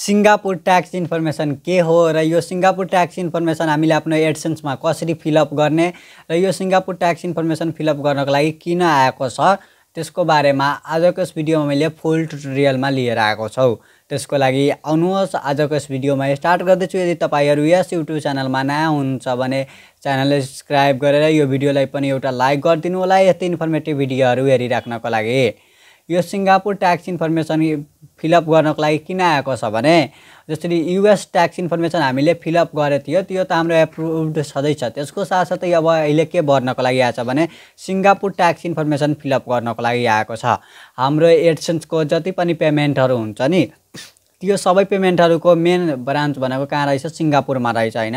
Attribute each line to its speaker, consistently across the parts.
Speaker 1: Singapore tax information के हो र यो सिङ्गापुर ट्याक्स इन्फर्मेसन हामीले आफ्नो एडसेन्समा कसरी फिलअप गर्ने र यो सिङ्गापुर ट्याक्स इन्फर्मेसन फिलअप गर्नको लागि किन आएको छ त्यसको बारेमा आजको यस भिडियोमा मैले फुल ट्युटोरियलमा लिएर आएको छु त्यसको लागि आउनुहोस् आजको यस भिडियोमा स्टार्ट गर्दैछु यदि तपाईँहरू यस युट्युब च्यानलमा नयाँ हुनुहुन्छ भने च्यानललाई सब्सक्राइब गरेर यो भिडियोलाई पनि एउटा लाइक गरिदिनु होला यति इन्फर्मेटिभ भिडियोहरू हेरिराख्नको लागि यो सिङ्गापुर ट्याक्स इन्फर्मेसन फिलअप गर्नको लागि किन आएको छ भने जसरी युएस ट्याक्स इन्फर्मेसन हामीले फिलअप गरेको थियो त्यो त हाम्रो एप्रुभड छँदैछ त्यसको साथसाथै अब अहिले के भर्नको लागि आएको छ भने सिङ्गापुर ट्याक्स इन्फर्मेसन फिलअप गर्नको लागि आएको छ हाम्रो एडसेन्सको जति पनि पेमेन्टहरू हुन्छ नि त्यो सबै पेमेन्टहरूको मेन ब्रान्च भनेको कहाँ रहेछ सिङ्गापुरमा रहेछ होइन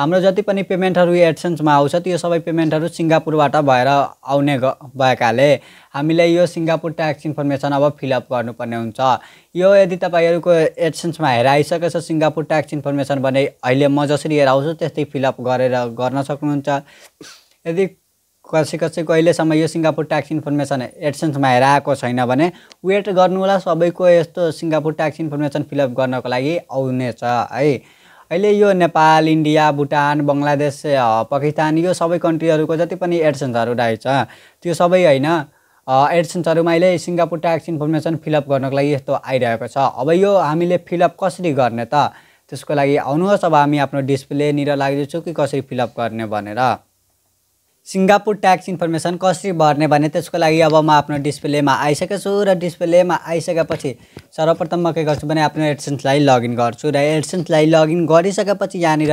Speaker 1: हाम्रो जति पनि पेमेन्टहरू एडसेन्समा आउँछ त्यो सबै पेमेन्टहरू सिङ्गापुरबाट भएर आउने भएकाले हामीले यो सिङ्गापुर ट्याक्स इन्फर्मेसन अब फिलअप गर्नुपर्ने हुन्छ यो यदि तपाईँहरूको एडसेन्समा हेर आइसकेछ सिङ्गापुर ट्याक्स इन्फर्मेसन भने अहिले म जसरी हेर आउँछु त्यस्तै फिलअप गरेर गर्न सक्नुहुन्छ यदि कसै कसैको अहिलेसम्म यो सिङ्गापुर ट्याक्स इन्फर्मेसन एडसेन्समा हेर आएको छैन भने वेट गर्नु होला सबैको यस्तो सिङ्गापुर ट्याक्स इन्फर्मेसन फिलअप गर्नको लागि आउनेछ है अहिले यो नेपाल इन्डिया भुटान बङ्गलादेश पाकिस्तान यो सबै कन्ट्रीहरूको जति पनि एडसेन्सहरू रहेछ त्यो सबै होइन एडसेन्सहरूमा अहिले सिङ्गापुर ट्याक्स इन्फर्मेसन फिलअप गर्नको लागि यस्तो आइरहेको छ अब यो हामीले फिलअप कसरी गर्ने त त्यसको लागि आउनुहोस् अब हामी आफ्नो डिस्प्लेनिर लाग्दैछु कि कसरी फिलअप गर्ने भनेर सिङ्गापुर ट्याक्स इन्फर्मेसन कसरी भर्ने भने त्यसको लागि अब म आफ्नो डिस्प्लेमा आइसकेछु र डिस्प्लेमा आइसकेपछि सर्वप्रथम म के गर्छु भने आफ्नो एडसेन्सलाई लगइन गर्छु र एडसेन्सलाई लगइन गरिसकेपछि यहाँनिर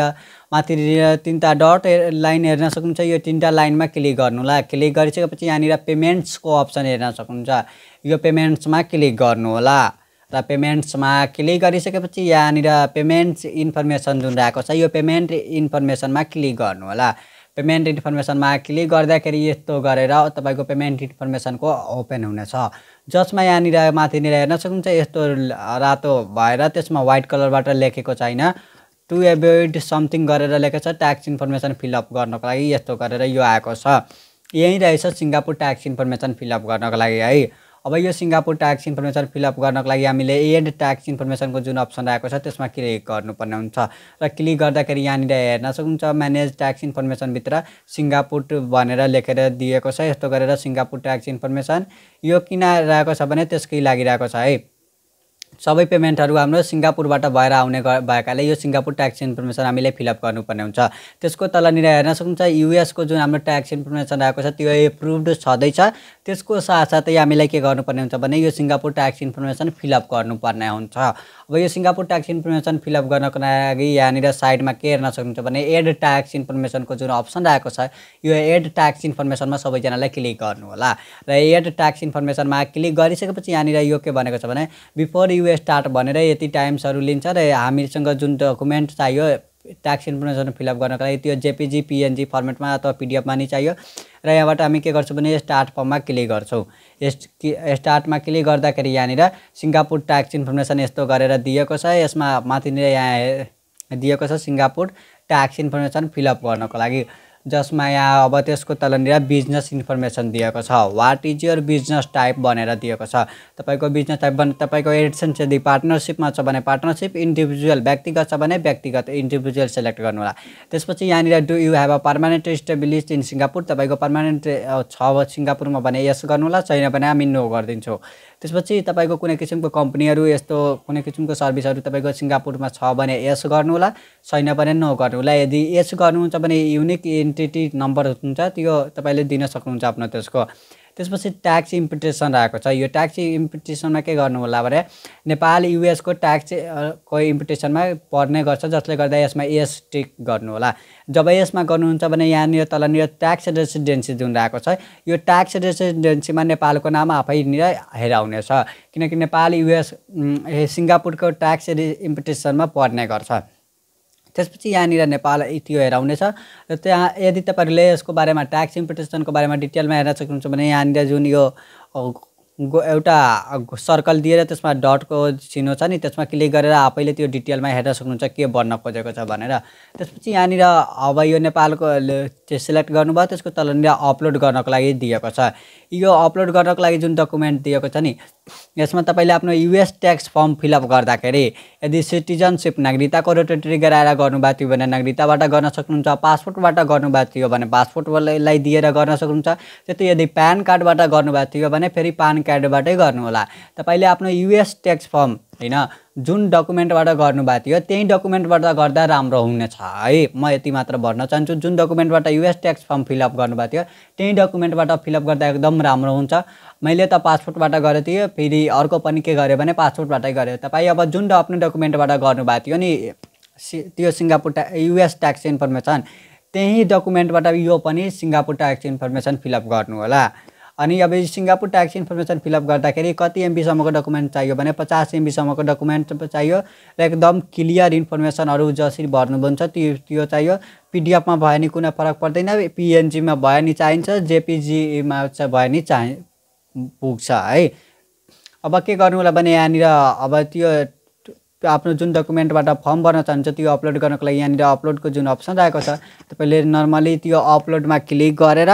Speaker 1: माथि तिनवटा डट लाइन हेर्न सक्नुहुन्छ यो तिनवटा लाइनमा क्लिक गर्नुहोला क्लिक गरिसकेपछि यहाँनिर पेमेन्ट्सको अप्सन हेर्न सक्नुहुन्छ यो पेमेन्ट्समा क्लिक गर्नुहोला र पेमेन्ट्समा क्लिक गरिसकेपछि यहाँनिर पेमेन्ट्स इन्फर्मेसन जुन रहेको छ यो पेमेन्ट इन्फर्मेसनमा क्लिक गर्नुहोला पेमेन्ट इन्फर्मेसनमा क्लिक गर्दाखेरि यस्तो गरेर तपाईँको पेमेन्ट इन्फर्मेसनको ओपन हुनेछ जसमा यहाँनिर माथिनिर हेर्न सक्नुहुन्छ यस्तो रातो भएर त्यसमा वाइट कलरबाट लेखेको छैन टु एभोइड समथिङ गरेर लेखेको छ ट्याक्स इन्फर्मेसन फिलअप गर्नको लागि यस्तो गरेर यो आएको छ यहीँ रहेछ सिङ्गापुर ट्याक्स इन्फर्मेसन फिलअप गर्नको लागि है अब यो सिङ्गापुर ट्याक्स इन्फर्मेसन फिलअप गर्नको लागि हामीले एन्ड ट्याक्स इन्फर्मेसनको जुन अप्सन आएको छ त्यसमा क्लिक गर्नुपर्ने हुन्छ र क्लिक गर्दाखेरि यहाँनिर हेर्न सक्नुहुन्छ म्यानेज ट्याक्स इन्फर्मेसनभित्र सिङ्गापुर भनेर लेखेर दिएको छ यस्तो गरेर सिङ्गापुर ट्याक्स इन्फर्मेसन यो किन रहेको छ भने त्यसकै लागिरहेको छ है सबै पेमेन्टहरू हाम्रो सिङ्गापुरबाट भएर आउने भएकाले यो सिङ्गापुर ट्याक्स इन्फर्मेसन हामीले फिलअप गर्नुपर्ने हुन्छ त्यसको तलनिर हेर्न सक्नुहुन्छ युएसको जुन हाम्रो ट्याक्स इन्फर्मेसन आएको छ त्यो एप्रुभड छँदैछ त्यसको साथसाथै हामीलाई के गर्नुपर्ने हुन्छ भने यो सिङ्गापुर ट्याक्स इन्फर्मेसन फिलअप गर्नुपर्ने हुन्छ अब यो सिङ्गापुर ट्याक्स इन्फर्मेसन फिलअप गर्नको लागि यहाँनिर साइडमा के हेर्न सक्नुहुन्छ भने एड ट्याक्स इन्फर्मेसनको जुन अप्सन आएको छ यो एड ट्याक्स इन्फर्मेसनमा सबैजनालाई क्लिक गर्नु होला र एड ट्याक्स इन्फर्मेसनमा क्लिक गरिसकेपछि यहाँनिर यो के भनेको छ भने बिफोर यु स्टार्ट भनेर यति टाइम्सहरू लिन्छ र हामीसँग जुन डकुमेन्ट चाहियो ट्याक्स इन्फर्मेसन फिलअप गर्नको लागि त्यो जेपिजी पिएनजी फर्मेटमा अथवा पिडिएफमा नि चाहियो र यहाँबाट हामी के गर्छौँ भने स्टार्ट फर्ममा क्लिक गर्छौँ यस स्टार्टमा क्लिक गर्दाखेरि यहाँनिर सिङ्गापुर ट्याक्स इन्फर्मेसन यस्तो गरेर दिएको छ यसमा माथिनिर यहाँ दिएको छ सिङ्गापुर ट्याक्स इन्फर्मेसन फिलअप गर्नको लागि जसमा यहाँ अब त्यसको तलनिर बिजनेस इन्फर्मेसन दिएको छ what is your business type भनेर दिएको छ तपाईँको बिजनेस टाइप भने तपाईँको एडिसन यदि पार्टनरसिपमा छ भने पार्टनरसिप इन्डिभिजुअल व्यक्तिगत छ भने व्यक्तिगत इन्डिभिजुअल सेलेक्ट होला त्यसपछि यहाँनिर do you have a permanent establishment in Singapore तपाईँको पर्मानेन्ट छ सिङ्गापुरमा भने यस गर्नु होला छैन भने हामी नो गरिदिन्छौँ त्यसपछि तपाईँको कुनै किसिमको कम्पनीहरू यस्तो कुनै किसिमको सर्भिसहरू तपाईँको सिङ्गापुरमा छ भने यस गर्नु होला छैन भने नो गर्नु होला यदि यस गर्नुहुन्छ भने युनिक इन टिटी नम्बर हुन्छ त्यो तपाईँले दिन सक्नुहुन्छ आफ्नो त्यसको त्यसपछि ट्याक्स इम्पिटेसन आएको छ यो ट्याक्स इम्पिटेसनमा के गर्नु होला भने नेपाल युएसको ट्याक्स को इम्पिटेसनमा पर्ने गर्छ जसले गर्दा यसमा एस टिक गर्नु होला जब यसमा गर्नुहुन्छ भने यहाँनिर तलनिर ट्याक्स रेसिडेन्सी जुन रहेको छ यो ट्याक्स रेसिडेन्सीमा नेपालको नाम आफैनिर हेराउनेछ किनकि नेपाल युएस सिङ्गापुरको ट्याक्स इम्पिटेसनमा पर्ने गर्छ त्यसपछि यहाँनिर नेपाल त्यो हेराउनेछ छ र त्यहाँ यदि तपाईँहरूले यसको बारेमा ट्याक्स इम्पिटेसनको बारेमा डिटेलमा हेर्न सक्नुहुन्छ भने यहाँनिर जुन यो गो एउटा सर्कल दिएर त्यसमा डटको चिनो छ नि त्यसमा क्लिक गरेर आफैले त्यो डिटेलमा हेर्न सक्नुहुन्छ के भन्न खोजेको छ भनेर त्यसपछि यहाँनिर अब यो नेपालको सेलेक्ट गर्नुभयो त्यसको तलनिर अपलोड गर्नको लागि दिएको छ यो अपलोड गर्नको लागि जुन डकुमेन्ट दिएको छ नि यसमा तपाईँले आफ्नो युएस ट्याक्स फर्म फिलअप गर्दाखेरि यदि सिटिजनसिप नागरिकताको रोटेटरी गराएर गर्नुभएको थियो भने नागरिकताबाट गर्न सक्नुहुन्छ पासपोर्टबाट गर्नुभएको थियो भने पासपोर्टलाई दिएर गर्न सक्नुहुन्छ त्यस्तै यदि प्यान कार्डबाट गर्नुभएको थियो भने फेरि पान कार्डबाटै गर्नुहोला तपाईँले आफ्नो युएस ट्याक्स फर्म होइन जुन डकुमेन्टबाट गर्नुभएको थियो त्यही डकुमेन्टबाट गर्दा राम्रो हुनेछ है म यति मात्र भन्न चाहन्छु जुन डकुमेन्टबाट युएस ट्याक्स फर्म फिलअप गर्नुभएको थियो त्यही डकुमेन्टबाट फिलअप गर्दा एकदम राम्रो हुन्छ मैले त पासपोर्टबाट गरेको थिएँ फेरि अर्को पनि के गरेँ भने पासपोर्टबाटै गरेँ तपाईँ अब जुन आफ्नो डकुमेन्टबाट गर्नुभएको थियो नि त्यो सिङ्गापुर ट्या युएस ट्याक्स इन्फर्मेसन त्यही डकुमेन्टबाट यो पनि सिङ्गापुर ट्याक्स इन्फर्मेसन फिलअप गर्नु होला अनि अब सिङ्गापुर ट्याक्स इन्फर्मेसन फिलअप गर्दाखेरि कति एमबीसम्मको डकुमेन्ट चाहियो भने पचास एमबीसम्मको डकुमेन्ट चाहियो र एकदम क्लियर इन्फर्मेसनहरू जसरी भर्नुहुन्छ त्यो त्यो चाहियो पिडिएफमा भयो नि कुनै फरक पर्दैन पिएनजीमा भयो नि चाहिन्छ जेपिजीमा भयो नि चाहि पुग्छ है अब के गर्नु होला भने यहाँनिर अब त्यो आफ्नो जुन डकुमेन्टबाट फर्म भर्न चाहन्छ त्यो अपलोड गर्नको लागि यहाँनिर अपलोडको जुन अप्सन आएको छ तपाईँले नर्मली त्यो अपलोडमा क्लिक गरेर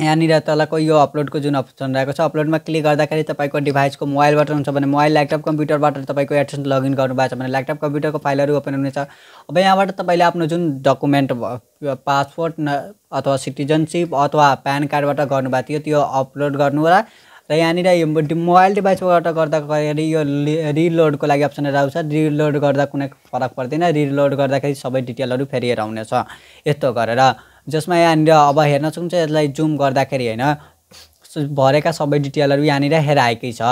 Speaker 1: यहाँनिर तलको यो अपलोडको जुन अप्सन रहेको छ अपलोडमा क्लिक गर्दाखेरि तपाईँको डिभाइसको मोबाइलबाट हुन्छ भने मोबाइल ल्यापटप कम्प्युटरबाट तपाईँको एड्रेस लगइन गर्नुभएको छ भने ल्यापटप कम्प्युटरको फाइलहरू ओपन हुनेछ अब यहाँबाट तपाईँले आफ्नो जुन डकुमेन्ट पासपोर्ट न अथवा सिटिजनसिप अथवा प्यान कार्डबाट गर्नुभएको थियो त्यो अपलोड गर्नु होला र यहाँनिर यो मोबाइल डिभाइसबाट गर्दाखेरि यो रिलोडको लागि अप्सनहरू आउँछ रिलोड गर्दा कुनै फरक पर्दैन रिलोड गर्दाखेरि सबै डिटेलहरू फेरिएर आउनेछ यस्तो गरेर जसमा यहाँनिर अब हेर्न सक्छौँ यसलाई जुम गर्दाखेरि होइन भरेका सबै डिटेलहरू यहाँनिर हेराएकै छ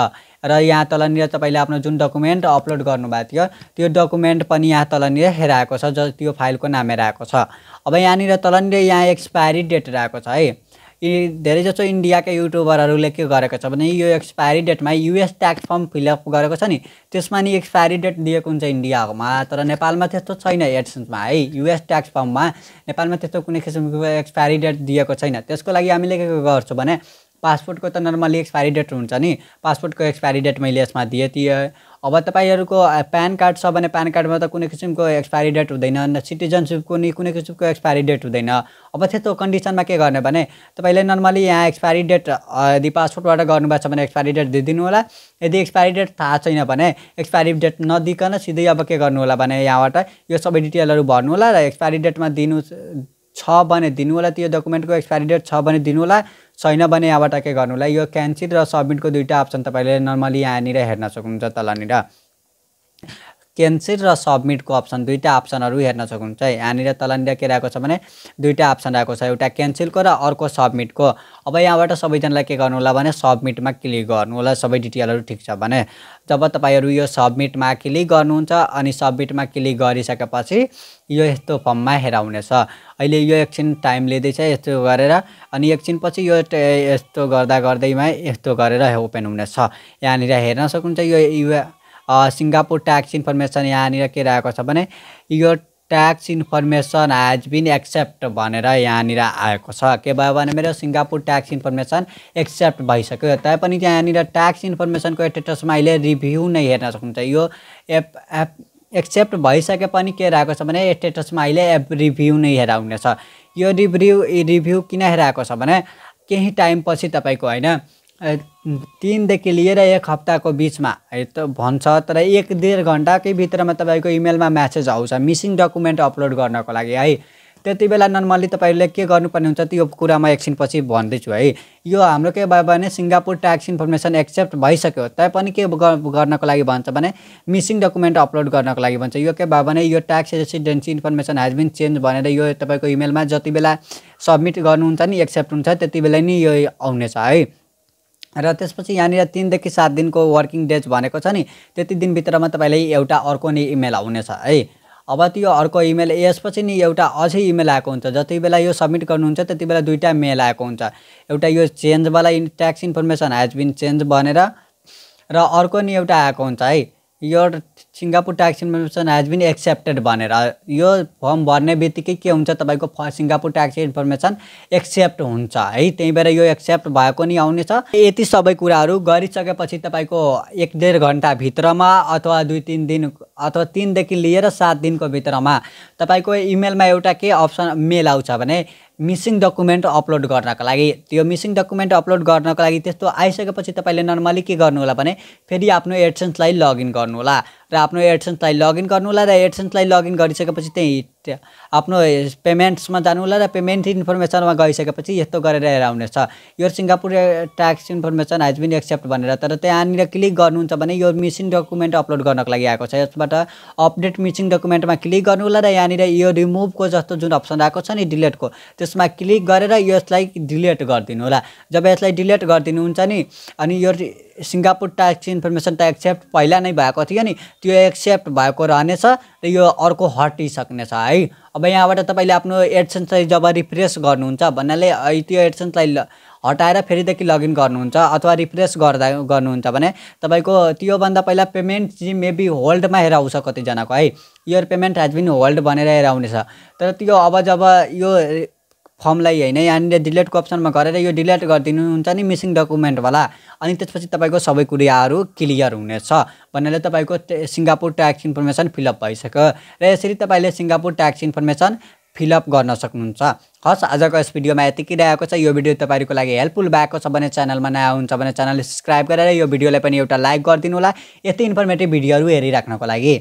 Speaker 1: र यहाँ तलनिर तपाईँले आफ्नो जुन डकुमेन्ट अपलोड गर्नुभएको थियो त्यो डकुमेन्ट पनि यहाँ तलनिर हेराएको छ जस त्यो फाइलको नाम हेराएको छ अब यहाँनिर तलनिर यहाँ एक्सपायरी डेट रहेको छ है धेरै धेरैजसो इन्डियाका युट्युबरहरूले के गरेको छ भने यो एक्सपायरी डेटमा युएस ट्याक्स फर्म फिलअप गरेको छ नि त्यसमा नि एक्सपायरी डेट दिएको हुन्छ इन्डियाकोमा तर नेपालमा त्यस्तो छैन एडसेन्समा है युएस ट्याक्स फर्ममा नेपालमा त्यस्तो कुनै किसिमको एक्सपायरी डेट दिएको छैन त्यसको लागि हामीले के गर्छौँ भने पासपोर्टको त नर्मली एक्सपायरी डेट हुन्छ नि पासपोर्टको एक्सपायरी डेट मैले यसमा दिएँ थिएँ अब तपाईँहरूको प्यान कार्ड छ भने प्यान कार्डमा त कुनै किसिमको एक्सपायरी डेट हुँदैन सिटिजनसिपको नि कुनै किसिमको एक्सपायरी डेट हुँदैन अब त्यस्तो कन्डिसनमा के गर्ने भने तपाईँले नर्मली यहाँ एक्सपायरी डेट यदि पासपोर्टबाट गर्नुभएको छ भने एक्सपायरी डेट दिइदिनु होला यदि एक्सपायरी डेट थाहा छैन भने एक्सपायरी डेट नदिकन सिधै अब के गर्नु होला भने यहाँबाट यो सबै डिटेलहरू भर्नु होला र एक्सपायरी डेटमा दिनु छ भने दिनु होला त्यो डकुमेन्टको एक्सपायरी डेट छ भने दिनु होला छैन भने यहाँबाट के गर्नुलाई यो क्यान्सिल र सब्मिटको दुइटा अप्सन तपाईँले नर्मली यहाँनिर हेर्न सक्नुहुन्छ तलनिर क्यान्सिल र सब्मिटको अप्सन दुईवटा अप्सनहरू हेर्न सक्नुहुन्छ यहाँनिर तलनिर के रहेको छ भने दुईवटा अप्सन रहेको छ एउटा क्यान्सलको र अर्को सब्मिटको अब यहाँबाट सबैजनालाई के गर्नु होला भने सब्मिटमा क्लिक गर्नु होला सबै डिटेलहरू ठिक छ भने जब तपाईँहरू यो सब्मिटमा क्लिक गर्नुहुन्छ अनि सब्मिटमा क्लिक गरिसकेपछि यो यस्तो फर्ममा हेराउनेछ अहिले यो एकछिन टाइम लिँदैछ यस्तो गरेर अनि एकछिन पछि यो यस्तो गर्दा गर्दैमा यस्तो गरेर ओपन हुनेछ यहाँनिर हेर्न सक्नुहुन्छ यो युए सिङ्गापुर ट्याक्स इन्फर्मेसन यहाँनिर के रहेको छ भने यो tax information has been accept भनेर यहाँनिर आएको छ के भयो भने मेरो सिङ्गापुर ट्याक्स इन्फर्मेसन एक्सेप्ट भइसक्यो पनि त्यहाँनिर ट्याक्स इन्फर्मेसनको स्टेटसमा अहिले रिभ्यू नै हेर्न सक्नुहुन्छ यो एप एप एक्सेप्ट भइसके पनि के रहेको छ भने स्टेटसमा अहिले एप रिभ्यू नै हेराउनेछ यो रिभ्यू रिभ्यू किन हेराएको छ भने केही टाइमपछि तपाईँको होइन तिनदेखि लिएर एक हप्ताको बिचमा है त भन्छ तर एक डेढ घन्टाकै भित्रमा तपाईँको इमेलमा म्यासेज आउँछ मिसिङ डकुमेन्ट अपलोड गर्नको लागि है त्यति बेला नर्मल्ली तपाईँहरूले के गर्नुपर्ने हुन्छ त्यो कुरा म एकछिनपछि भन्दैछु है यो हाम्रो के भयो भने सिङ्गापुर ट्याक्स इन्फर्मेसन एक्सेप्ट भइसक्यो पनि के गर्नको लागि भन्छ भने मिसिङ डकुमेन्ट अपलोड गर्नको लागि भन्छ यो के भयो भने यो tax residency information has been change भनेर यो तपाईँको इमेलमा जति बेला सब्मिट गर्नुहुन्छ नि एक्सेप्ट हुन्छ त्यति बेला नि यो आउनेछ है र त्यसपछि यहाँनिर तिनदेखि सात दिनको वर्किङ डेज भनेको छ नि त्यति दिनभित्रमा तपाईँलाई एउटा अर्को नि इमेल आउनेछ है अब त्यो अर्को इमेल यसपछि नि एउटा अझै इमेल आएको हुन्छ जति बेला यो सब्मिट गर्नुहुन्छ त्यति बेला दुईवटा मेल आएको हुन्छ एउटा यो चेन्जवाला tax information has been change भनेर र अर्को नि एउटा आएको हुन्छ है यो Singapore tax information has been accepted भनेर यो फर्म भर्ने बित्तिकै के हुन्छ तपाईँको फ सिङ्गापुर ट्याक्स इन्फर्मेसन एक्सेप्ट हुन्छ है त्यही भएर यो एक्सेप्ट भएको नि आउनेछ यति सबै कुराहरू गरिसकेपछि तपाईँको एक डेढ घन्टाभित्रमा अथवा दुई तिन दिन अथवा तिनदेखि लिएर सात दिनको भित्रमा तपाईँको इमेलमा एउटा के अप्सन मेल आउँछ भने मिसिङ डकुमेन्ट अपलोड गर्नको लागि त्यो मिसिङ डकुमेन्ट अपलोड गर्नको लागि त्यस्तो आइसकेपछि तपाईँले नर्मली के गर्नु होला भने फेरि आफ्नो एडसेन्सलाई लगइन होला र आफ्नो एडसेन्सलाई लगइन होला र एडसेन्सलाई लगइन गरिसकेपछि त्यही त्यहाँ आफ्नो पेमेन्ट्समा जानु होला र पेमेन्ट इन्फर्मेसनमा गइसकेपछि यस्तो गरेर हेर आउनेछ यो Singapore tax information has been accept भनेर तर त्यहाँनिर क्लिक गर्नुहुन्छ भने यो मिसिङ डकुमेन्ट अपलोड गर्नको लागि आएको छ यसबाट अपडेट मिसिङ डकुमेन्टमा क्लिक गर्नु होला र यहाँनिर यो रिमुभको जस्तो जुन अप्सन आएको छ नि डिलेटको त्यसमा क्लिक गरेर यसलाई डिलेट गरिदिनु होला जब यसलाई डिलेट गरिदिनुहुन्छ नि अनि यो सिङ्गापुर ट्याक्स इन्फर्मेसन त एक्सेप्ट पहिला नै भएको थियो नि त्यो एक्सेप्ट भएको रहनेछ र यो अर्को हटिसक्नेछ है है अब यहाँबाट तपाईँले आफ्नो एडसेन्सलाई जब रिफ्रेस गर्नुहुन्छ भन्नाले त्यो एडसेन्सलाई हटाएर फेरिदेखि लगइन गर्नुहुन्छ अथवा रिफ्रेस गर्दा गर्नुहुन्छ भने तपाईँको त्योभन्दा पहिला पेमेन्ट चाहिँ मेबी होल्डमा हेर आउँछ कतिजनाको है यो पेमेन्ट हेज बिन होल्ड भनेर हेर आउनेछ तर त्यो अब जब यो फर्मलाई होइन यहाँनिर डिलेटको अप्सनमा गरेर यो डिलेट हुन्छ नि मिसिङ डकुमेन्ट होला अनि त्यसपछि तपाईँको सबै कुराहरू क्लियर हुनेछ भन्नाले तपाईँको सिङ्गापुर ट्याक्स इन्फर्मेसन फिलअप भइसक्यो र यसरी तपाईँले सिङ्गापुर ट्याक्स इन्फर्मेसन फिलअप गर्न सक्नुहुन्छ हस् आजको यस भिडियोमा यतिकै रहेको छ यो भिडियो तपाईँहरूको लागि हेल्पफुल भएको छ भने च्यानलमा नयाँ हुन्छ भने च्यानल सब्सक्राइब गरेर यो भिडियोलाई पनि एउटा लाइक गरिदिनु होला यति इन्फर्मेटिभ भिडियोहरू हेरिराख्नको लागि